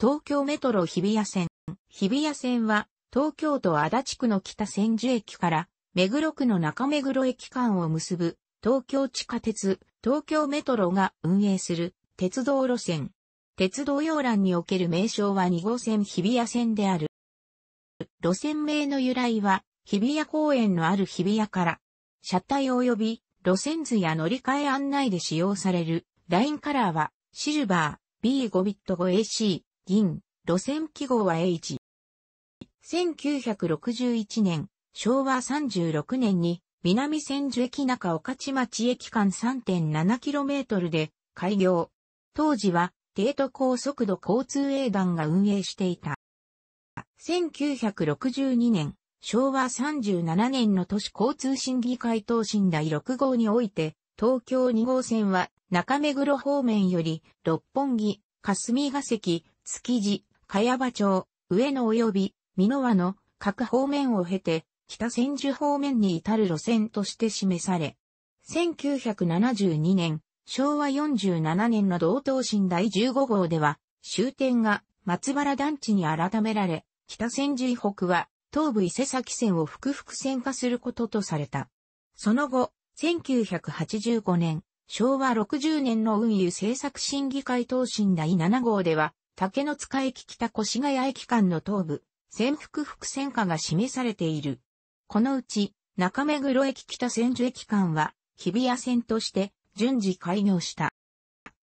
東京メトロ日比谷線。日比谷線は、東京都足立区の北千住駅から、目黒区の中目黒駅間を結ぶ、東京地下鉄、東京メトロが運営する、鉄道路線。鉄道要欄における名称は2号線日比谷線である。路線名の由来は、日比谷公園のある日比谷から、車体及び路線図や乗り換え案内で使用される、ラインカラーは、シルバー、B5 ビット 5AC、銀、路線記号は H。1961年、昭和36年に、南千住駅中岡地町駅間 3.7km で開業。当時は、帝都高速度交通営団が運営していた。1962年、昭和37年の都市交通審議会答申第6号において、東京2号線は中目黒方面より六本木、霞ヶ関、築地、茅場町、上野及び美濃和の各方面を経て、北千住方面に至る路線として示され、1972年、昭和47年の道東新第15号では、終点が松原団地に改められ、北千住以北は東部伊勢崎線を複々線化することとされた。その後、1985年、昭和60年の運輸政策審議会等新第7号では、竹の塚駅北越谷駅間の東部、潜伏伏線下が示されている。このうち、中目黒駅北千住駅間は、日比谷線として順次開業した。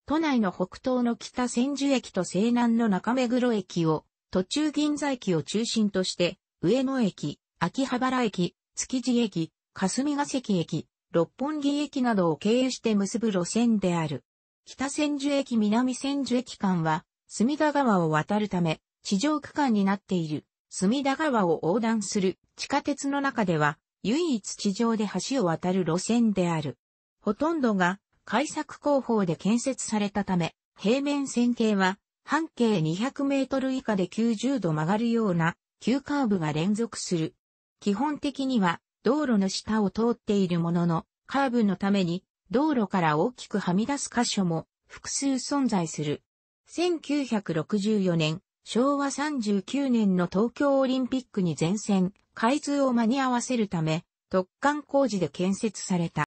都内の北東の北千住駅と西南の中目黒駅を、途中銀座駅を中心として、上野駅、秋葉原駅、築地駅、霞ヶ関駅、六本木駅などを経由して結ぶ路線である。北千住駅南千住駅間は、隅田川を渡るため、地上区間になっている、隅田川を横断する地下鉄の中では、唯一地上で橋を渡る路線である。ほとんどが、開作工法で建設されたため、平面線形は、半径200メートル以下で90度曲がるような、急カーブが連続する。基本的には、道路の下を通っているものの、カーブのために、道路から大きくはみ出す箇所も複数存在する。1964年、昭和39年の東京オリンピックに全線、開通を間に合わせるため、特貫工事で建設された。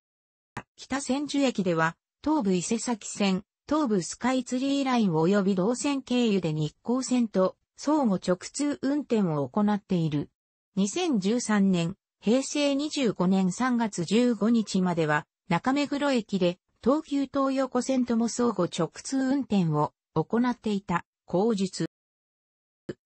北千住駅では、東武伊勢崎線、東武スカイツリーライン及び同線経由で日光線と相互直通運転を行っている。2013年、平成25年3月15日までは、中目黒駅で東急東横線とも相互直通運転を行っていた、口述。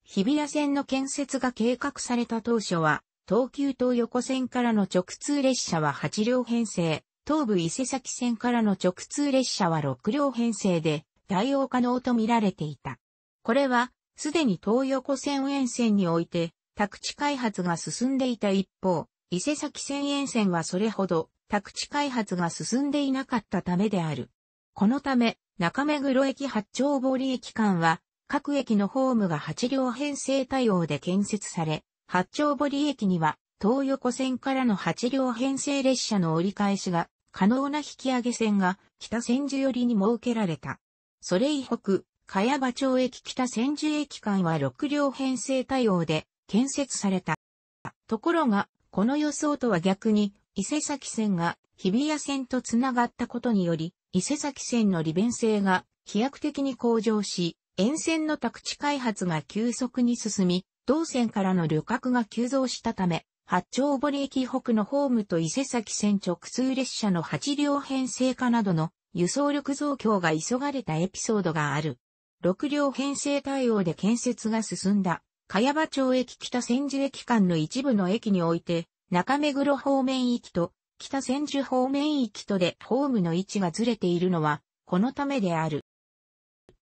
日比谷線の建設が計画された当初は、東急東横線からの直通列車は8両編成、東武伊勢崎線からの直通列車は6両編成で、対応可能と見られていた。これは、すでに東横線沿線において、宅地開発が進んでいた一方、伊勢崎線沿線はそれほど、宅地開発が進んでいなかったためである。このため、中目黒駅八丁堀駅間は、各駅のホームが8両編成対応で建設され、八丁堀駅には、東横線からの8両編成列車の折り返しが、可能な引き上げ線が北千住寄りに設けられた。それ以北、茅場町駅北千住駅間は6両編成対応で建設された。ところが、この予想とは逆に、伊勢崎線が日比谷線とつながったことにより、伊勢崎線の利便性が飛躍的に向上し、沿線の宅地開発が急速に進み、同線からの旅客が急増したため、八丁堀駅北のホームと伊勢崎線直通列車の8両編成化などの輸送力増強が急がれたエピソードがある。6両編成対応で建設が進んだ、茅場町駅北千住駅間の一部の駅において、中目黒方面行きと北千住方面域とでホームの位置がずれているのは、このためである。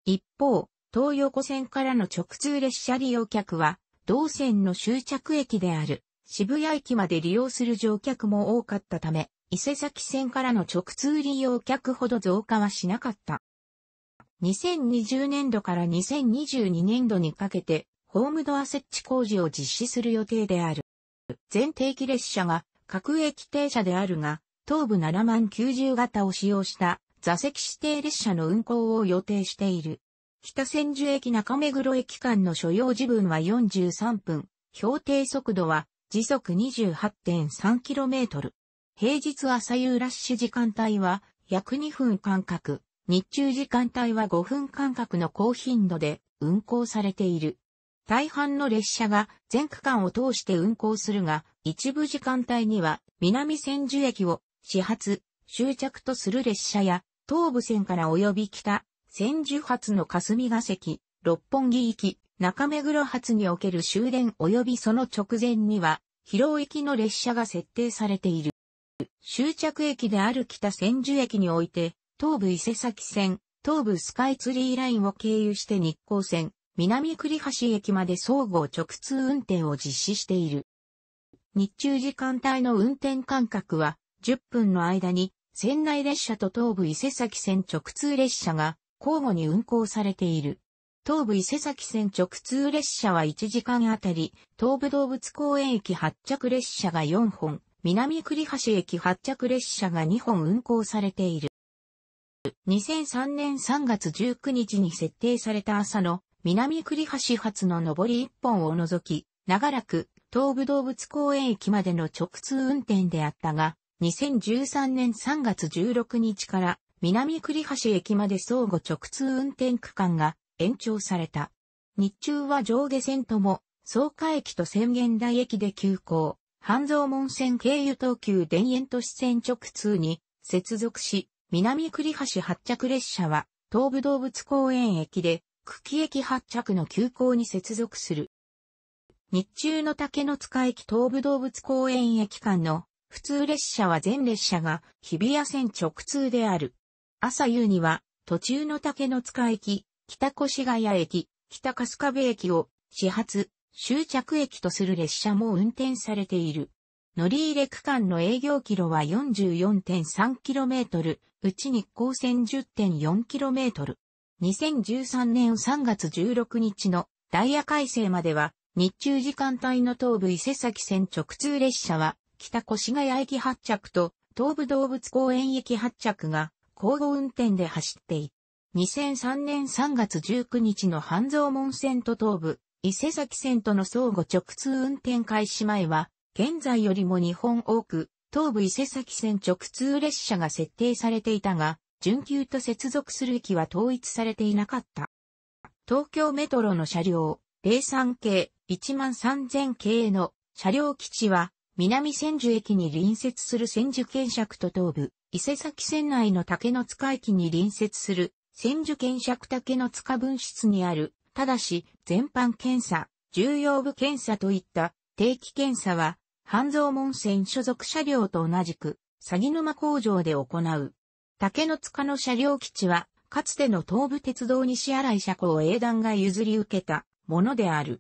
一方、東横線からの直通列車利用客は、同線の終着駅である渋谷駅まで利用する乗客も多かったため、伊勢崎線からの直通利用客ほど増加はしなかった。2020年度から2022年度にかけて、ホームドア設置工事を実施する予定である。全定期列車が各駅停車であるが、東武7万90型を使用した座席指定列車の運行を予定している。北千住駅中目黒駅間の所要時分は43分、標定速度は時速 28.3km。平日朝夕ラッシュ時間帯は約2分間隔、日中時間帯は5分間隔の高頻度で運行されている。大半の列車が全区間を通して運行するが、一部時間帯には南千住駅を始発、終着とする列車や、東武線から及び北、千住発の霞ヶ関、六本木行き、中目黒発における終電及びその直前には、広域の列車が設定されている。終着駅である北千住駅において、東武伊勢崎線、東武スカイツリーラインを経由して日光線、南栗橋駅まで総合直通運転を実施している。日中時間帯の運転間隔は10分の間に仙内列車と東武伊勢崎線直通列車が交互に運行されている。東武伊勢崎線直通列車は1時間あたり、東武動物公園駅発着列車が4本、南栗橋駅発着列車が2本運行されている。2003年3月19日に設定された朝の南栗橋発の上り一本を除き、長らく東武動物公園駅までの直通運転であったが、2013年3月16日から南栗橋駅まで相互直通運転区間が延長された。日中は上下線とも、草加駅と宣言台駅で急行、半蔵門線経由東急田園都市線直通に接続し、南栗橋発着列車は東武動物公園駅で久喜駅発着の急行に接続する。日中の竹の塚駅東武動物公園駅間の普通列車は全列車が日比谷線直通である。朝夕には途中の竹の塚駅、北越谷駅、北春日部駅を始発、終着駅とする列車も運転されている。乗り入れ区間の営業キロは 44.3km、うち日光線 10.4km。2013年3月16日のダイヤ改正までは、日中時間帯の東部伊勢崎線直通列車は、北越谷駅発着と東武動物公園駅発着が交互運転で走っている。2003年3月19日の半蔵門線と東部伊勢崎線との相互直通運転開始前は、現在よりも日本多く、東武伊勢崎線直通列車が設定されていたが、準急と接続する駅は統一されていなかった。東京メトロの車両、03系、13000系の車両基地は、南千住駅に隣接する千住検尺と東部、伊勢崎線内の竹の塚駅に隣接する千住検尺竹の塚分室にある、ただし、全般検査、重要部検査といった定期検査は、半蔵門線所属車両と同じく、鷺沼工場で行う。竹の塚の車両基地は、かつての東武鉄道西新井車庫を営団が譲り受けたものである。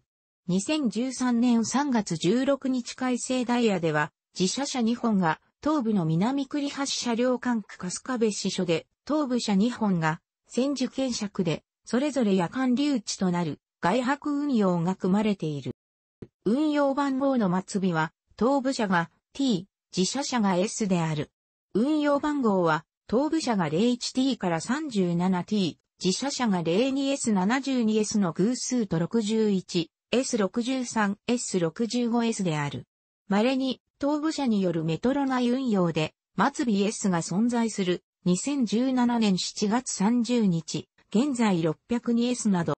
2013年3月16日改正ダイヤでは、自社車2本が東部の南栗橋車両管区春日部支所で、東部車2本が千住検尺で、それぞれ夜間留置となる外泊運用が組まれている。運用番号の末尾は、東部車が T、自社車が S である。運用番号は頭部車が 01t から 37t、自社車が 02S72S の偶数と 61S63S65S である。稀に、頭部車によるメトロ内運用で、末尾 S が存在する、2017年7月30日、現在 602S など。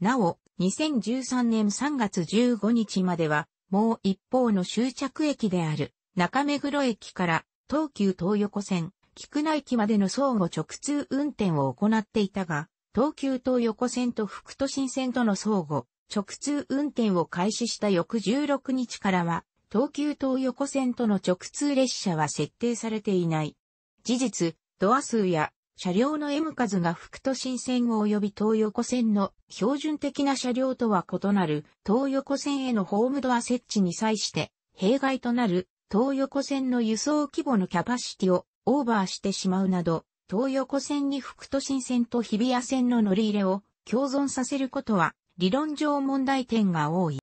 なお、2013年3月15日までは、もう一方の終着駅である、中目黒駅から、東急東横線、菊内駅までの相互直通運転を行っていたが、東急東横線と副都心線との相互直通運転を開始した翌16日からは、東急東横線との直通列車は設定されていない。事実、ドア数や車両の M 数が副都心線を及び東横線の標準的な車両とは異なる東横線へのホームドア設置に際して、弊害となる東横線の輸送規模のキャパシティをオーバーしてしまうなど、東横線に副都心線と日比谷線の乗り入れを共存させることは理論上問題点が多い。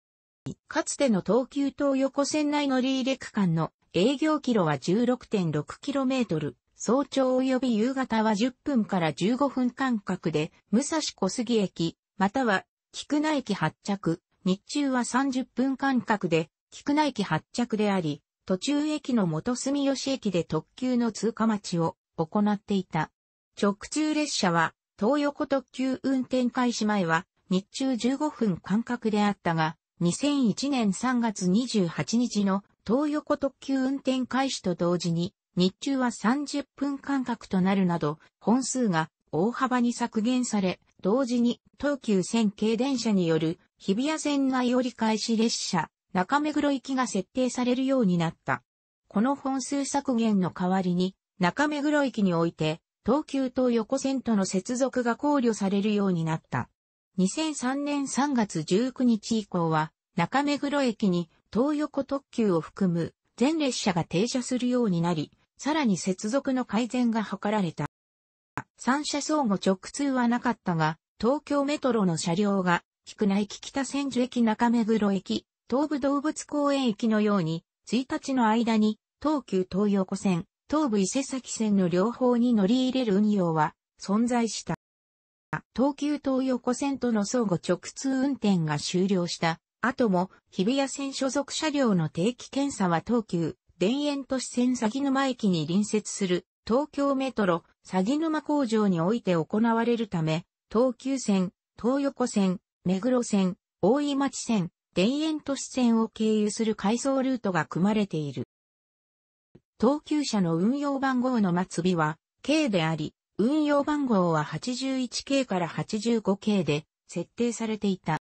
かつての東急東横線内乗り入れ区間の営業キロは 16.6km、早朝及び夕方は10分から15分間隔で、武蔵小杉駅、または菊名駅発着、日中は30分間隔で、菊名駅発着であり、途中駅の元住吉駅で特急の通過待ちを行っていた。直通列車は東横特急運転開始前は日中15分間隔であったが、2001年3月28日の東横特急運転開始と同時に日中は30分間隔となるなど本数が大幅に削減され、同時に東急線軽電車による日比谷線内折り返し列車、中目黒行きが設定されるようになった。この本数削減の代わりに、中目黒駅において、東急と横線との接続が考慮されるようになった。2003年3月19日以降は、中目黒駅に東横特急を含む全列車が停車するようになり、さらに接続の改善が図られた。三車相互直通はなかったが、東京メトロの車両が、菊内北千住駅中目黒駅、東武動物公園駅のように、1日の間に、東急東横線、東武伊勢崎線の両方に乗り入れる運用は存在した。東急東横線との相互直通運転が終了した後も日比谷線所属車両の定期検査は東急田園都市線鷺沼駅に隣接する東京メトロ鷺沼工場において行われるため東急線、東横線、目黒線、大井町線、田園都市線を経由する改装ルートが組まれている。東急車の運用番号の末尾は K であり、運用番号は 81K から 85K で設定されていた。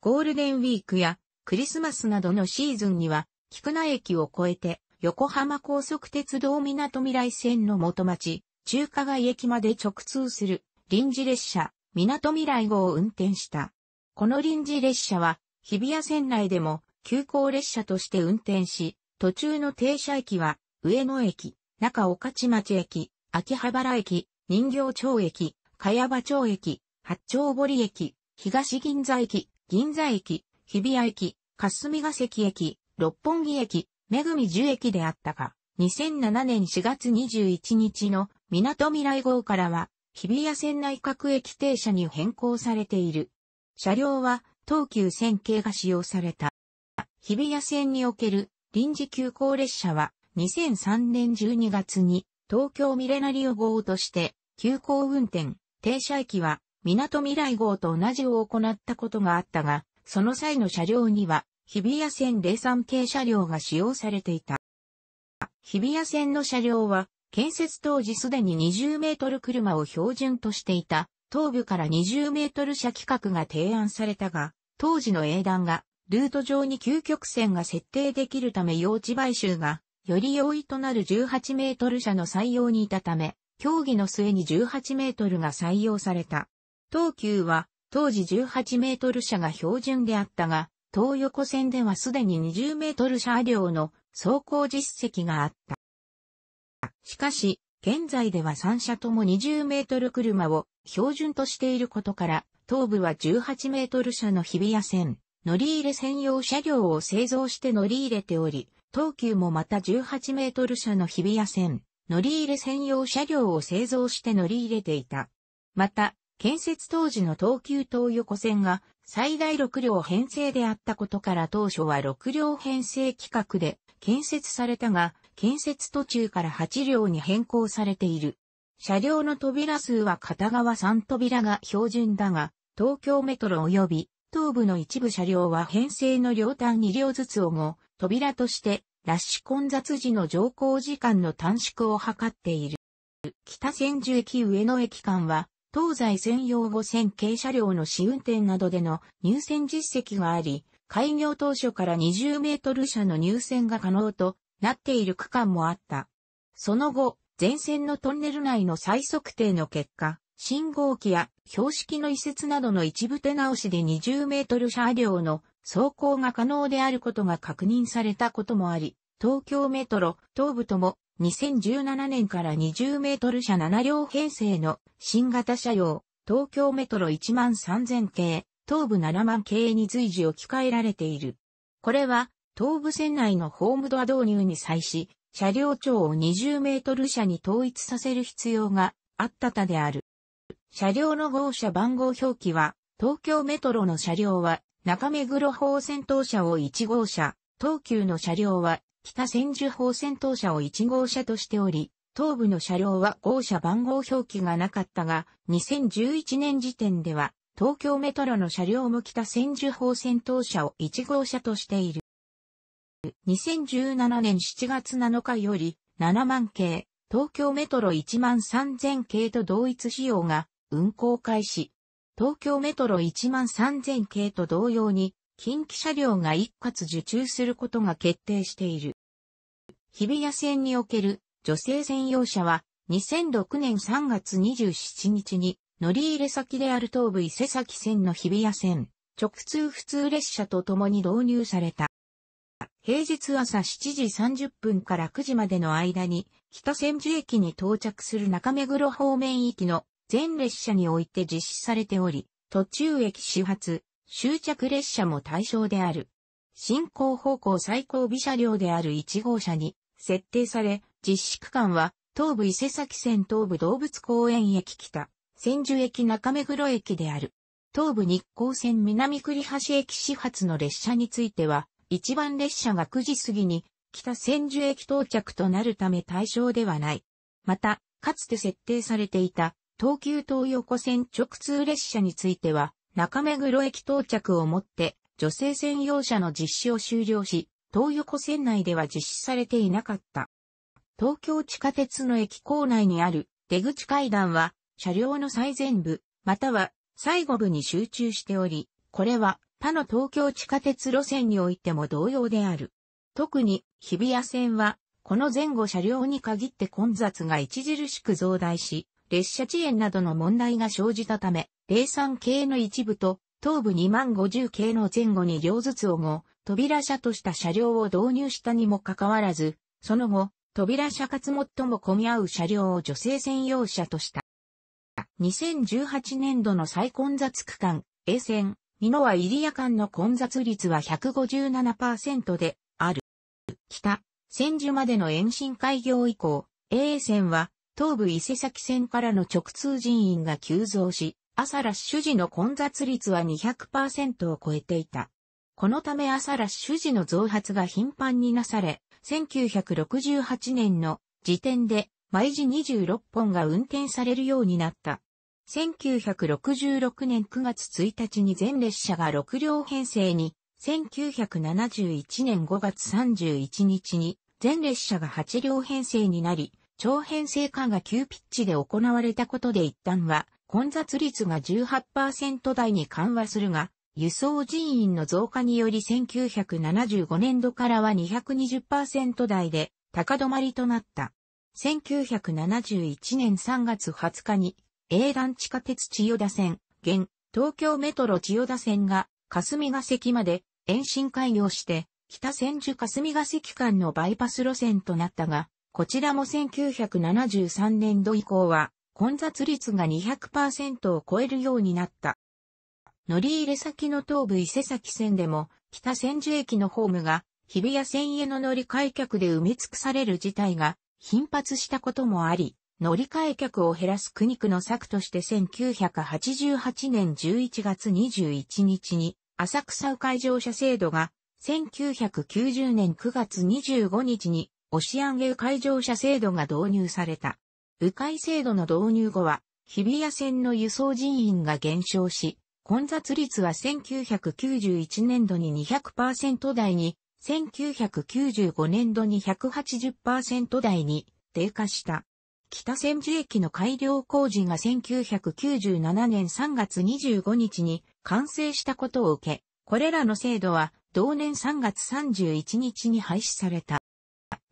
ゴールデンウィークやクリスマスなどのシーズンには、菊名駅を越えて横浜高速鉄道港未来線の元町、中華街駅まで直通する臨時列車、港未来号を運転した。この臨時列車は日比谷線内でも急行列車として運転し、途中の停車駅は、上野駅、中岡地町駅、秋葉原駅、人形町駅、茅場町駅、八丁堀駅、東銀座駅、銀座駅、日比谷駅、霞ヶ関駅、六本木駅、めぐみ1駅であったが、2007年4月21日の港未来号からは、日比谷線内各駅停車に変更されている。車両は東急線系が使用された。日比谷線における臨時急行列車は2003年12月に東京ミレナリオ号として急行運転、停車駅は港未来号と同じを行ったことがあったが、その際の車両には日比谷線03系車両が使用されていた。日比谷線の車両は建設当時すでに20メートル車を標準としていた東部から20メートル車規格が提案されたが、当時の英断が、ルート上に究極線が設定できるため用地買収が、より容易となる18メートル車の採用にいたため、競技の末に18メートルが採用された。東急は、当時18メートル車が標準であったが、東横線ではすでに20メートル車両の走行実績があった。しかし、現在では3車とも20メートル車を標準としていることから、東部は18メートル車の日比谷線、乗り入れ専用車両を製造して乗り入れており、東急もまた18メートル車の日比谷線、乗り入れ専用車両を製造して乗り入れていた。また、建設当時の東急東横線が最大6両編成であったことから当初は6両編成規格で建設されたが、建設途中から8両に変更されている。車両の扉数は片側3扉が標準だが、東京メトロ及び東部の一部車両は編成の両端2両ずつを後、扉としてラッシュ混雑時の乗降時間の短縮を図っている。北千住駅上野駅間は、東西専用5線系車両の試運転などでの入線実績があり、開業当初から20メートル車の入線が可能となっている区間もあった。その後、全線のトンネル内の再測定の結果、信号機や標識の移設などの一部手直しで20メートル車両の走行が可能であることが確認されたこともあり、東京メトロ東部とも2017年から20メートル車7両編成の新型車両、東京メトロ1万3000系、東部7万系に随時置き換えられている。これは東部線内のホームドア導入に際し、車両長を20メートル車に統一させる必要があったたである。車両の号車番号表記は、東京メトロの車両は、中目黒方戦闘車を1号車、東急の車両は、北千住方戦闘車を1号車としており、東部の車両は号車番号表記がなかったが、2011年時点では、東京メトロの車両も北千住方戦闘車を1号車としている。2017年7月7日より、7万系、東京メトロ1万3000系と同一仕様が運行開始。東京メトロ13000系と同様に、近畿車両が一括受注することが決定している。日比谷線における女性専用車は、2006年3月27日に、乗り入れ先である東武伊勢崎線の日比谷線、直通普通列車と共に導入された。平日朝7時30分から9時までの間に、北千住駅に到着する中目黒方面行きの全列車において実施されており、途中駅始発、終着列車も対象である。進行方向最高尾車両である1号車に設定され、実施区間は東武伊勢崎線東武動物公園駅北、千住駅中目黒駅である。東武日光線南栗橋駅始発の列車については、一番列車が9時過ぎに北千住駅到着となるため対象ではない。また、かつて設定されていた東急東横線直通列車については、中目黒駅到着をもって、女性専用車の実施を終了し、東横線内では実施されていなかった。東京地下鉄の駅構内にある出口階段は、車両の最前部、または最後部に集中しており、これは他の東京地下鉄路線においても同様である。特に日比谷線は、この前後車両に限って混雑が著しく増大し、列車遅延などの問題が生じたため、03系の一部と、東部2万50系の前後に両ずつをも、扉車とした車両を導入したにもかかわらず、その後、扉車かつ最も混み合う車両を女性専用車とした。2018年度の再混雑区間、A 線、美濃は入ア間の混雑率は157%である。北、千住までの延伸開業以降、A 線は東武伊勢崎線からの直通人員が急増し、朝ラッシュ時の混雑率は200%を超えていた。このため朝ラッシュ時の増発が頻繁になされ、1968年の時点で毎時26本が運転されるようになった。1966年9月1日に全列車が6両編成に、1971年5月31日に全列車が8両編成になり、長編成化が急ピッチで行われたことで一旦は、混雑率が18%台に緩和するが、輸送人員の増加により1975年度からは220%台で高止まりとなった。1971年3月20日に、英断地下鉄千代田線、現、東京メトロ千代田線が、霞ヶ関まで延伸開業して、北千住霞ヶ関間のバイパス路線となったが、こちらも1973年度以降は、混雑率が200%を超えるようになった。乗り入れ先の東武伊勢崎線でも、北千住駅のホームが、日比谷線への乗り換え客で埋め尽くされる事態が頻発したこともあり、乗り換え客を減らす苦肉の策として1988年11月21日に浅草海上車制度が1990年9月25日に押し上げ迂回乗車制度が導入された。迂回制度の導入後は、日比谷線の輸送人員が減少し、混雑率は1991年度に200%台に、1995年度に180%台に低下した。北千住駅の改良工事が1997年3月25日に完成したことを受け、これらの制度は同年3月31日に廃止された。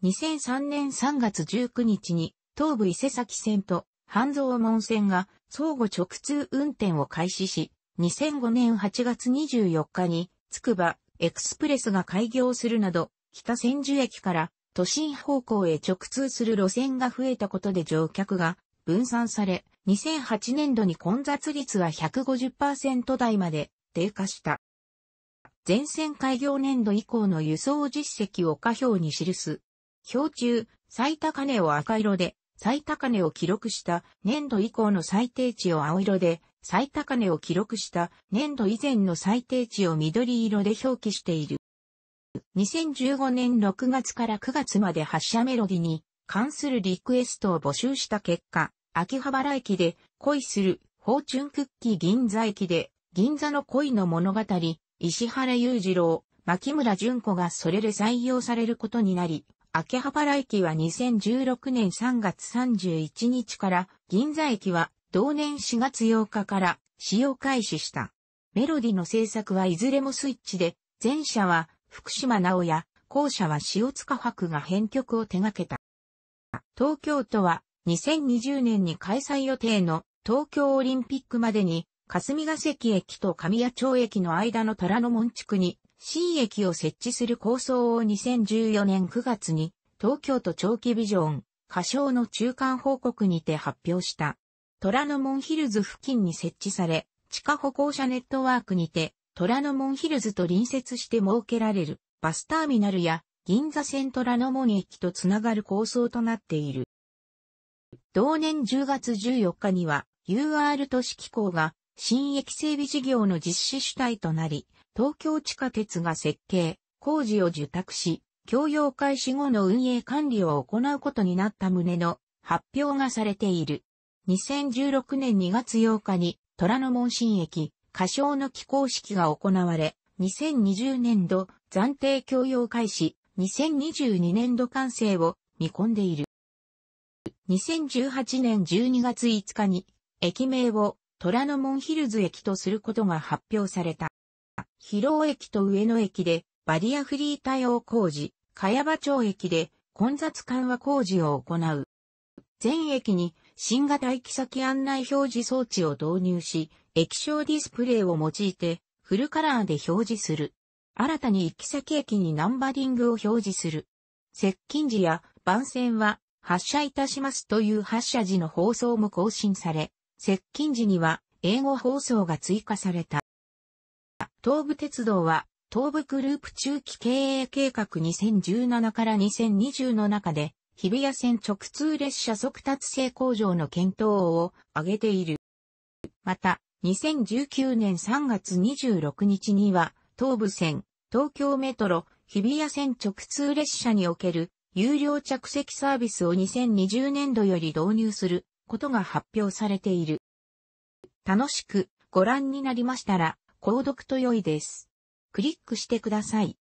2003年3月19日に東武伊勢崎線と半蔵門線が相互直通運転を開始し、2005年8月24日につくばエクスプレスが開業するなど、北千住駅から都心方向へ直通する路線が増えたことで乗客が分散され、2008年度に混雑率は150%台まで低下した。全線開業年度以降の輸送実績を下表に記す表中、最高値を赤色で、最高値を記録した年度以降の最低値を青色で、最高値を記録した年度以前の最低値を緑色で表記している。2015年6月から9月まで発車メロディに関するリクエストを募集した結果、秋葉原駅で恋するフォーチュンクッキー銀座駅で銀座の恋の物語、石原裕次郎、牧村淳子がそれで採用されることになり、秋葉原駅は2016年3月31日から、銀座駅は同年4月8日から使用開始した。メロディの制作はいずれもスイッチで、前者は福島直也、後者は塩塚博が編曲を手掛けた。東京都は2020年に開催予定の東京オリンピックまでに、霞ヶ関駅と神谷町駅の間の虎ノ門地区に新駅を設置する構想を2014年9月に東京都長期ビジョン、歌唱の中間報告にて発表した。虎ノ門ヒルズ付近に設置され、地下歩行者ネットワークにて、虎ノ門ヒルズと隣接して設けられるバスターミナルや銀座線虎ノ門駅とつながる構想となっている。同年10月14日には UR 都市機構が新駅整備事業の実施主体となり、東京地下鉄が設計、工事を受託し、供用開始後の運営管理を行うことになった旨の発表がされている。2016年2月8日に虎ノ門新駅、仮称の起工式が行われ、2020年度暫定供用開始、2022年度完成を見込んでいる。2018年12月5日に駅名を虎ノ門ヒルズ駅とすることが発表された。広尾駅と上野駅でバリアフリー対応工事、茅場町駅で混雑緩和工事を行う。全駅に新型行き先案内表示装置を導入し、液晶ディスプレイを用いてフルカラーで表示する。新たに行き先駅にナンバリングを表示する。接近時や番線は発車いたしますという発車時の放送も更新され、接近時には英語放送が追加された。東武鉄道は、東武グループ中期経営計画2017から2020の中で、日比谷線直通列車速達性向上の検討を挙げている。また、2019年3月26日には、東武線、東京メトロ、日比谷線直通列車における有料着席サービスを2020年度より導入することが発表されている。楽しくご覧になりましたら、購読と良いです。クリックしてください。